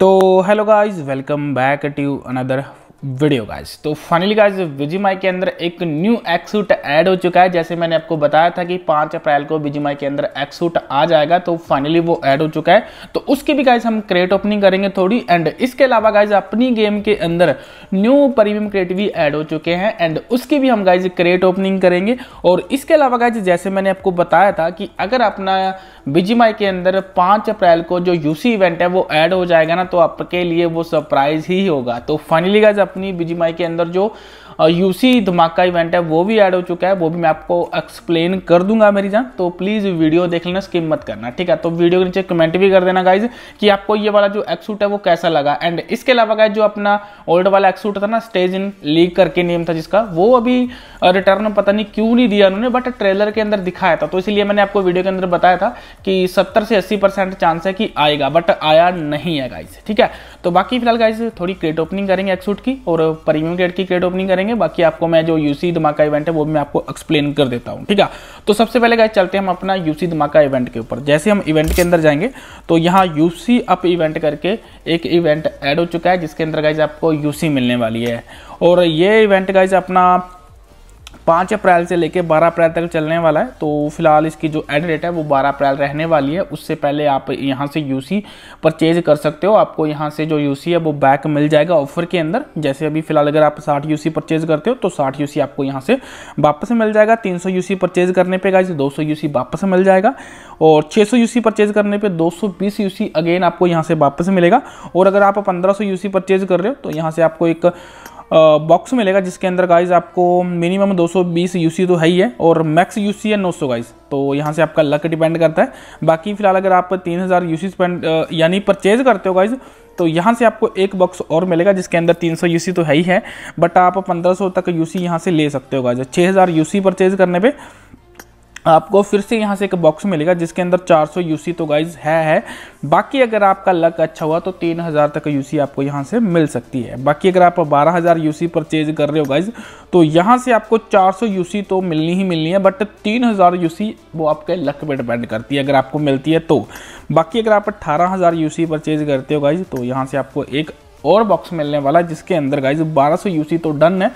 तो hello guys welcome back to another video guys तो finally guys May के अंदर एक न्यू एक्सूट ऐड हो चुका है जैसे मैंने आपको बताया था कि पाँच अप्रैल को माई के अंदर एक्सूट आ जाएगा तो फाइनली वो ऐड हो चुका है तो उसकी भी गाइज हम क्रेट ओपनिंग करेंगे थोड़ी एंड इसके अलावा गाइज अपनी गेम के अंदर न्यू प्रीमियम क्रेट भी ऐड हो चुके हैं एंड उसकी भी हम गाइज क्रेट ओपनिंग करेंगे और इसके अलावा गाइज जैसे मैंने आपको बताया था कि अगर अपना बीजीमाई के अंदर पाँच अप्रैल को जो यूसी इवेंट है वो ऐड हो जाएगा ना तो आपके लिए वो सरप्राइज ही होगा तो फाइनली गाइज अपनी बीजीमाई के अंदर जो यूसी धमाका इवेंट है वो भी ऐड हो चुका है वो भी मैं आपको एक्सप्लेन कर दूंगा मेरी जान तो प्लीज़ वीडियो देख लेना स्किप मत करना ठीक है तो वीडियो के नीचे कमेंट भी कर देना गाइज कि आपको ये वाला जो एक्सूट है वो कैसा लगा एंड इसके अलावा गाइज जो अपना ओल्ड वाला एक्सूट था ना स्टेज इन लीक करके नेम था जिसका वो अभी रिटर्न पता नहीं क्यों नहीं दिया उन्होंने बट ट्रेलर के अंदर दिखाया था तो इसलिए मैंने आपको वीडियो के अंदर बताया था कि सत्तर से अस्सी परसेंट चांस है कि आएगा बट आया नहीं है गाइज ठीक है तो बाकी फिलहाल गाइज थोड़ी क्रेट ओपनिंग करेंगे एक्सूट की और प्रीमियम ग्रेड की क्रेट ओपनिंग करेंगे करेंगे बाकी आपको मैं जो यूसी धमाका इवेंट है वो मैं आपको एक्सप्लेन कर देता हूँ ठीक है तो सबसे पहले गाय चलते हैं हम अपना यूसी धमाका इवेंट के ऊपर जैसे हम इवेंट के अंदर जाएंगे तो यहाँ यूसी अप इवेंट करके एक इवेंट ऐड हो चुका है जिसके अंदर गाइज आपको यूसी मिलने वाली है और ये इवेंट गाइज अपना पाँच अप्रैल से लेकर बारह अप्रैल तक चलने वाला है तो फिलहाल इसकी जो एड डेट है वो बारह अप्रैल रहने वाली है उससे पहले आप यहाँ से यूसी परचेज कर सकते हो आपको यहाँ से जो यूसी है वो बैक मिल जाएगा ऑफर के अंदर जैसे अभी फिलहाल अगर आप साठ यूसी परचेज करते हो तो साठ यूसी आपको यहाँ से वापस मिल जाएगा तीन सौ सी परचेज करने पर गाइज दो सौ सी वापस मिल जाएगा और छः सौ सी परचेज करने पर दो सौ बीस सी अगेन आपको यहाँ से वापस मिलेगा और अगर आप पंद्रह सौ सी परचेज कर रहे हो तो यहाँ से आपको एक बॉक्स मिलेगा जिसके अंदर गाइज आपको मिनिमम 220 यूसी तो है ही है और मैक्स यूसी है 900 गाइज तो यहाँ से आपका लक डिपेंड करता है बाकी फिलहाल अगर आप 3000 हज़ार यूसी स्पेंड यानी परचेज करते हो गाइज तो यहाँ से आपको एक बॉक्स और मिलेगा जिसके अंदर 300 सौ तो है ही है बट आप 1500 तक यूसी यहाँ से ले सकते हो गाइज छः हज़ार यू परचेज करने पर आपको फिर से यहाँ से एक बॉक्स मिलेगा जिसके अंदर 400 यूसी तो गाइज है है बाकी अगर आपका लक अच्छा हुआ तो 3000 तक यूसी आपको यहाँ से मिल सकती है बाकी अगर आप 12000 यूसी परचेज कर रहे हो गाइज तो यहाँ से आपको 400 यूसी तो मिलनी ही मिलनी है बट 3000 यूसी वो आपके लक पे डिपेंड करती है अगर आपको मिलती है तो बाकी अगर आप अट्ठारह हज़ार परचेज करते हो गाइज तो यहाँ से आपको एक और बॉक्स मिलने वाला है जिसके अंदर गाइज 1200 यूसी तो डन है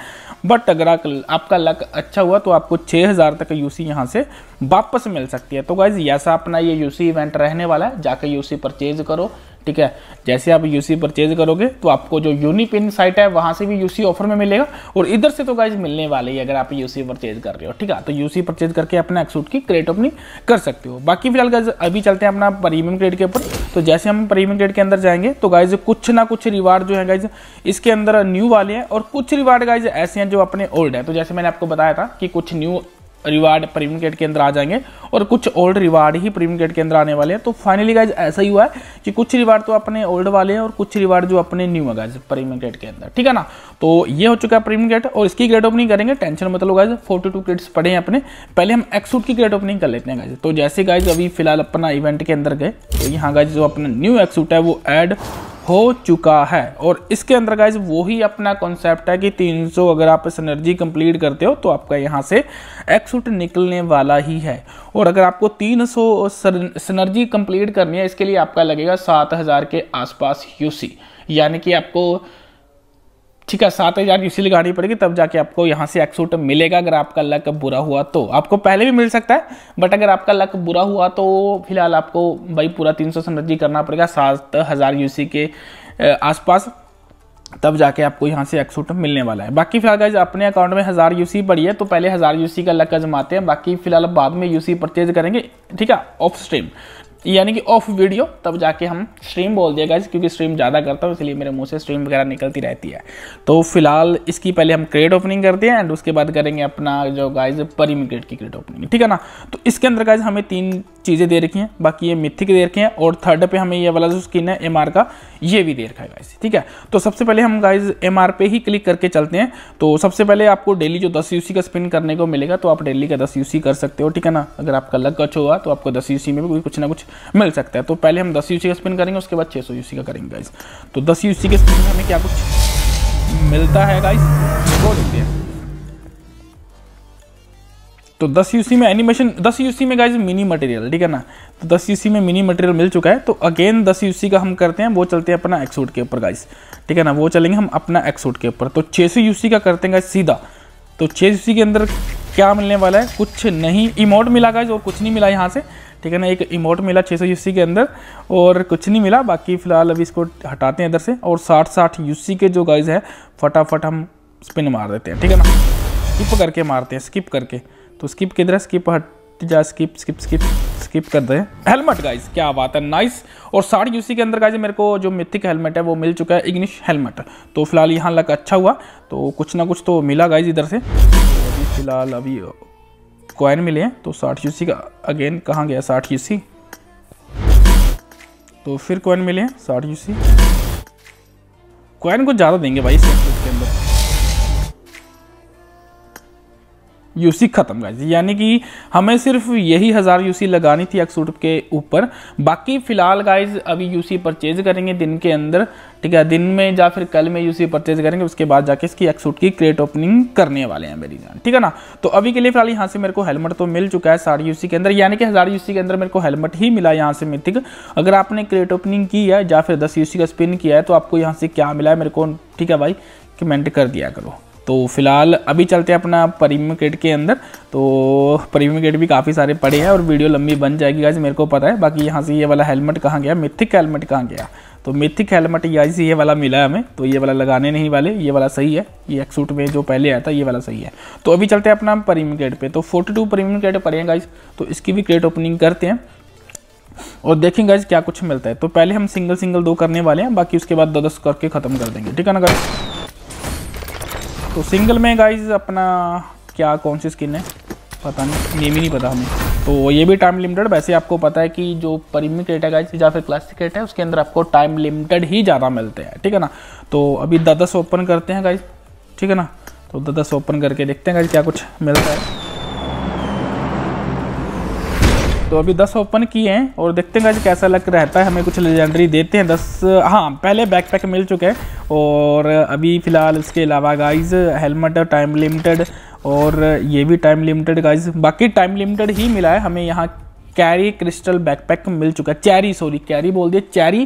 बट अगर आपका लक अच्छा हुआ तो आपको 6000 तक यूसी यहां से वापस मिल सकती है तो गाइज ऐसा अपना ये यूसी इवेंट रहने वाला है जाकर यूसी परचेज करो ठीक है जैसे आप यूसी परचेज करोगे तो आपको जो यूनिपिन साइट है वहां से भी यूसी ऑफर में मिलेगा और इधर से तो गाइज मिलने वाले ही अगर आप यूसी परचेज कर रहे हो ठीक है तो यूसी परचेज करके अपने एक्सूट की क्रेट ओपनिंग कर सकते हो बाकी फिलहाल गाइज अभी चलते हैं अपना प्रीमियम क्रेड के ऊपर तो जैसे हम प्रीमियम क्रेड के अंदर जाएंगे तो गाइज कुछ ना कुछ रिवार्ड जो है गाइज इसके अंदर न्यू वाले हैं और कुछ रिवार्ड गाइज ऐसे हैं जो अपने ओल्ड है तो जैसे मैंने आपको बताया था कि कुछ न्यू रिवार्ड प्रीमियम गेट के अंदर आ जाएंगे और कुछ ओल्ड रिवार्ड ही प्रीमियम गेट के अंदर आने वाले हैं तो फाइनली गाइज ऐसा ही हुआ है कि कुछ रिवार्ड तो अपने ओल्ड वाले हैं और कुछ रिवार्ड जो अपने न्यू है गाइज प्रीमियम गेट के अंदर ठीक है ना तो ये हो चुका है प्रीमियम गेट और इसकी ग्रेड ओपनिंग करेंगे टेंशन मतलब गाइज फोर्टी टू क्रेड्स पड़े हैं अपने पहले हम एक्सूट की ग्रेड ओपनिंग कर लेते हैं गाइज तो जैसे गाइज अभी फिलहाल अपना इवेंट के अंदर गए तो यहाँ गाइज जो अपना न्यू एक्सूट है वो एड हो चुका है और इसके अंदर गाइज वही अपना कॉन्सेप्ट है कि 300 अगर आप इस एनर्जी कंप्लीट करते हो तो आपका यहाँ से एक्सूट निकलने वाला ही है और अगर आपको 300 सनर्जी कंप्लीट करनी है इसके लिए आपका लगेगा 7000 के आसपास यूसी यानी कि आपको ठीक है सात हज़ार यूसी लगानी पड़ेगी तब जाके आपको यहाँ से एक्सूट मिलेगा अगर आपका लक बुरा हुआ तो आपको पहले भी मिल सकता है बट अगर आपका लक बुरा हुआ तो फिलहाल आपको भाई पूरा तीन सौ समृद्धि करना पड़ेगा सात हज़ार यूसी के आसपास तब जाके आपको यहाँ से एक्सूट मिलने वाला है बाकी फिलहाल अगर अपने अकाउंट में हज़ार यूसी पड़ी है तो पहले हज़ार यूसी का लक आजमाते हैं बाकी फिलहाल बाद में यूसी परचेज करेंगे ठीक है ऑफ स्ट्रीम यानी कि ऑफ वीडियो तब जाके हम स्ट्रीम बोल दिया गाइज क्योंकि स्ट्रीम ज़्यादा करता हूँ इसलिए मेरे मुंह से स्ट्रीम वगैरह निकलती रहती है तो फिलहाल इसकी पहले हम क्रेड ओपनिंग करते हैं एंड उसके बाद करेंगे अपना जो गाइज परिम क्रेड की क्रेड ओपनिंग ठीक है ना तो इसके अंदर गाइज हमें तीन चीज़ें दे रखी हैं बाकी ये मिथिक दे रखे हैं और थर्ड पे हमें ये वाला जो स्किन है एम का ये भी दे रखा है गाइज ठीक है तो सबसे पहले हम गाइज एम पे ही क्लिक करके चलते हैं तो सबसे पहले आपको डेली जो दस यू का स्पिन करने को मिलेगा तो आप डेली का दस यू कर सकते हो ठीक है ना अगर आपका लग अच्छा हुआ तो आपको दस यू में भी कुछ ना कुछ मिल सकता है तो पहले हम दस यूसी का स्पिन करेंगे उसके बाद छः सौ यूसी का करेंगे गाइस तो दस यूसी के स्पिन हमें क्या कुछ मिलता है गाइस वो देखते हैं तो 10 यूसी में एनिमेशन 10 यूसी में गाइज मिनी मटेरियल ठीक है ना तो 10 यूसी में मिनी मटेरियल मिल चुका है तो अगेन 10 यूसी का हम करते हैं वो चलते हैं अपना एक्सूट के ऊपर गाइज ठीक है ना वो चलेंगे हम अपना एक्सूट के ऊपर तो 600 यूसी का करते हैं गाइज सीधा तो 600 यूसी के अंदर क्या मिलने वाला है कुछ नहीं इमोट मिला गाइज और कुछ नहीं मिला यहाँ से ठीक है ना एक इमोट मिला छः सौ के अंदर और कुछ नहीं मिला बाकी फ़िलहाल अभी इसको हटाते हैं इधर से और साठ साठ यूसी के जो गाइज है फटाफट हम स्पिन मार देते हैं ठीक है ना स्किप करके मारते हैं स्किप करके तो स्किप किधर है स्किप हट जा स्किप स्किप स्किप स्किप कर दें हेलमेट गाइज क्या बात है नाइस और साठ यूसी के अंदर गाइज मेरे को जो मिथिक हेलमेट है वो मिल चुका है इग्निश हेलमेट तो फिलहाल यहाँ लग अच्छा हुआ तो कुछ ना कुछ तो मिला गाइज इधर से तो फिलहाल अभी कॉइन मिले तो साठ यूसी का अगेन कहाँ गया साठ यूसी तो फिर कॉइन मिले साठ यूसी कॉइन को ज़्यादा देंगे भाई से यूसी ख़त्म गाइज यानी कि हमें सिर्फ यही हज़ार यूसी लगानी थी एक्सूट के ऊपर बाकी फ़िलहाल गाइज अभी यूसी परचेज करेंगे दिन के अंदर ठीक है दिन में या फिर कल में यूसी परचेज करेंगे उसके बाद जाके इसकी एक्सूट की क्रेट ओपनिंग करने वाले हैं मेरी जान ठीक है ना तो अभी के लिए फिलहाल यहाँ से मेरे को हेलमेट तो मिल चुका है सारी यूसी के अंदर यानी कि हज़ार यूसी के अंदर मेरे को हेलमेट ही मिला यहाँ से मिथिक अगर आपने क्रेट ओपनिंग की है या फिर दस यूसी का स्पिन किया है तो आपको यहाँ से क्या मिला है मेरे को ठीक है भाई कमेंट कर दिया करो तो फिलहाल अभी चलते हैं अपना प्रीमियम क्रेड के अंदर तो प्रीमियम गेट भी काफ़ी सारे पड़े हैं और वीडियो लंबी बन जाएगी गाइज मेरे को पता है बाकी यहाँ से ये वाला हेलमेट कहाँ गया मिथिक हेलमेट कहाँ गया तो मिथिक हेलमेट से ये वाला मिला है हमें तो ये वाला लगाने नहीं वाले ये वाला सही है ये एक्सूट में जो पहले आया था ये वाला सही है तो अभी चलते हैं अपना प्रीमियम क्रेड पर तो फोर्टी टू प्रीमियम क्रेड पड़े हैं गाइज तो इसकी भी क्रेड ओपनिंग करते हैं और देखें गाइज क्या कुछ मिलता है तो पहले हम सिंगल सिंगल दो करने वाले हैं बाकी उसके बाद दो दस करके ख़त्म कर देंगे ठीक है ना गाइज तो सिंगल में गाइज अपना क्या कौन सी स्किन है पता नहीं नेम ही नहीं पता हमें तो ये भी टाइम लिमिटेड वैसे आपको पता है कि जो परिमित रेट है गाइज या फिर क्लासिक रेट है उसके अंदर आपको टाइम लिमिटेड ही ज़्यादा मिलते हैं ठीक है ना तो अभी दस ओपन करते हैं गाइज ठीक है ना तो दस ओपन करके देखते हैं गाइज क्या कुछ मिलता है तो अभी दस ओपन किए हैं और देखते हैं आज कैसा लग रहता है हमें कुछ लेजेंडरी देते हैं दस हाँ पहले बैक पैक मिल चुके हैं और अभी फ़िलहाल इसके अलावा गाइज हेलमेट टाइम लिमिटेड और ये भी टाइम लिमिटेड गाइज बाकी टाइम लिमिटेड ही मिला है हमें यहाँ कैरी क्रिस्टल बैकपैक मिल चुका है चैरी सॉरी कैरी बोल दिए चैरी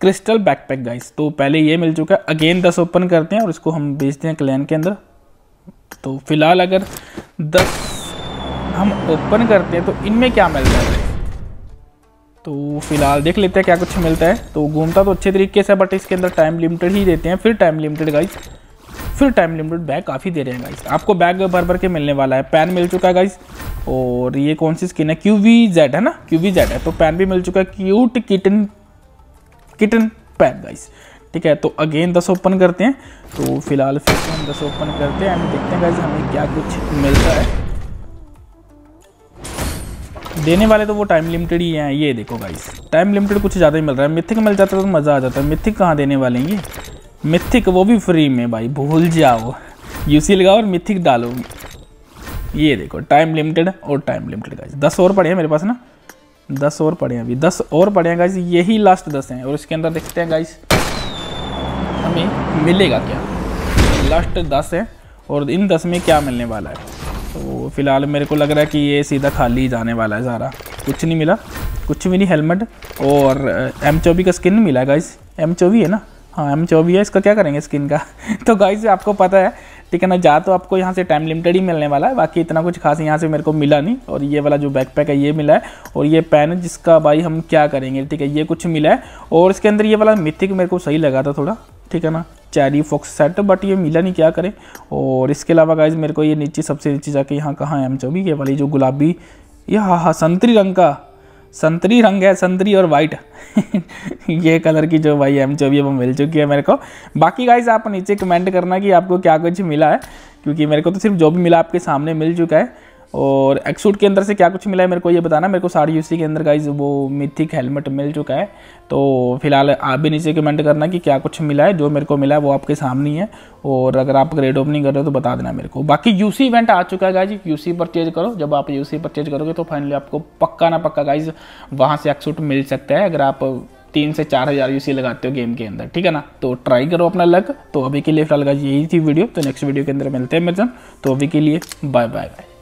क्रिस्टल बैकपैक गाइज तो पहले ये मिल चुका है अगेन दस ओपन करते हैं और इसको हम बेचते हैं क्लैन के अंदर तो फिलहाल अगर दस हम ओपन करते हैं तो इनमें क्या मिलता है तो फिलहाल देख लेते हैं क्या कुछ मिलता है तो घूमता तो अच्छे तरीके से बट इसके अंदर टाइम लिमिटेड ही देते हैं फिर टाइम लिमिटेड गाइस फिर टाइम लिमिटेड बैग काफ़ी दे रहे हैं गाइस आपको बैग भर भर के मिलने वाला है पैन मिल चुका है गाइस और ये कौन सी स्किन है क्यू वी जेड है ना क्यू वी जेड है तो पैन भी मिल चुका है cute kitten kitten pan guys ठीक है तो अगेन दस ओपन करते हैं तो फिलहाल फिर से हम दस ओपन करते हैं एंड देखते हैं गाइज हमें क्या कुछ मिलता है देने वाले तो वो टाइम लिमिटेड ही हैं ये देखो गाइस टाइम लिमिटेड कुछ ज़्यादा ही मिल रहा है मिथिक मिल जाता तो मज़ा आ जाता है मिथिक कहाँ देने वाले हैं ये मिथिक वो भी फ्री में भाई भूल जाओ यूसी लगाओ और मिथिक डालो ये देखो टाइम लिमिटेड और टाइम लिमिटेड गाइस दस और पड़े हैं मेरे पास ना दस और पड़े हैं अभी दस और पड़े हैं गाइस यही लास्ट दस हैं और इसके अंदर देखते हैं गाइस हमें मिलेगा क्या लास्ट दस है और इन दस में क्या मिलने वाला है तो फ़िलहाल मेरे को लग रहा है कि ये सीधा खाली ही जाने वाला है सारा कुछ नहीं मिला कुछ भी नहीं हेलमेट और एम चौबी का स्किन मिला है गाइस एम चौबी है ना हाँ एम चौबी है इसका क्या करेंगे स्किन का तो गाइस आपको पता है ठीक है ना जा तो आपको यहाँ से टाइम लिमिटेड ही मिलने वाला है बाकी इतना कुछ खास यहाँ से मेरे को मिला नहीं और ये वाला जो बैकपैक है ये मिला है और ये पेन है जिसका भाई हम क्या करेंगे ठीक है ये कुछ मिला है और इसके अंदर ये वाला मिथिक मेरे को सही लगा था थोड़ा ठीक है ना चैरी फॉक्स सेट बट ये मिला नहीं क्या करें और इसके अलावा गाइज मेरे को ये नीचे सबसे नीचे जाके यहाँ कहाँ एम चौबी ये वाली जो गुलाबी ये हाँ हाँ संतरी रंग का संतरी रंग है संतरी और वाइट ये कलर की जो भाई एम चौबी वो मिल चुकी है मेरे को बाकी गाइज आप नीचे कमेंट करना कि आपको क्या कुछ मिला है क्योंकि मेरे को तो सिर्फ जो भी मिला आपके सामने मिल चुका है और एक्सूट के अंदर से क्या कुछ मिला है मेरे को ये बताना मेरे को साढ़े यूसी के अंदर गाइज वो मिथिक हेलमेट मिल चुका है तो फिलहाल आप भी नीचे कमेंट करना कि क्या कुछ मिला है जो मेरे को मिला है वो आपके सामने ही है और अगर आप ग्रेड ओपनिंग कर रहे हो तो बता देना मेरे को बाकी यूसी इवेंट आ चुका है गाइज यूसी परचेज करो जब आप यूसी परचेज करोगे तो फाइनली आपको पक्का ना पक्का गाइज वहाँ से एक्सूट मिल सकता है अगर आप तीन से चार हज़ार यू लगाते हो गेम के अंदर ठीक है ना तो ट्राई करो अपना लग तो अभी के लिए फिलहाल यही थी वीडियो तो नेक्स्ट वीडियो के अंदर मिलते हैं मिर्जन तो अभी के लिए बाय बाय बाय